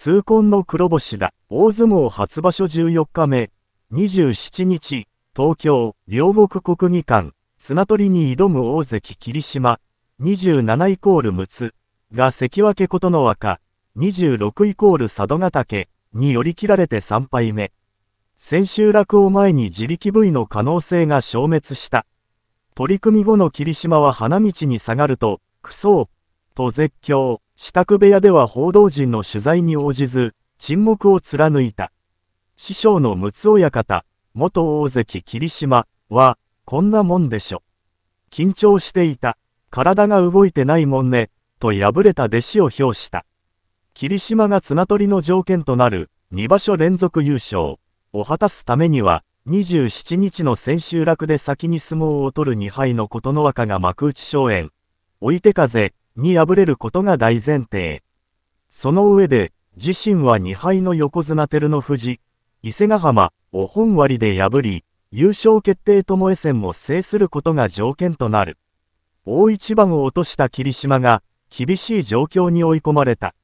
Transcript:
痛恨の黒星だ。大相撲初場所14日目、27日、東京、両国国技館、綱取りに挑む大関霧島、27イコール陸奥、が関脇琴ノ若、26イコール佐渡ヶ嶽、に寄り切られて3敗目。千秋楽を前に自力部位の可能性が消滅した。取り組み後の霧島は花道に下がると、クソー、と絶叫。支度部屋では報道陣の取材に応じず、沈黙を貫いた。師匠の六親方、元大関霧島は、こんなもんでしょ。緊張していた。体が動いてないもんね、と敗れた弟子を表した。霧島が綱取りの条件となる二場所連続優勝を果たすためには、27日の千秋楽で先に相撲を取る2敗の琴ノ若が幕内荘園。置いて風、に敗れることが大前提。その上で、自身は2敗の横綱照ノ富士、伊勢ヶ浜を本割で破り、優勝決定ともえ戦を制することが条件となる。大一番を落とした霧島が、厳しい状況に追い込まれた。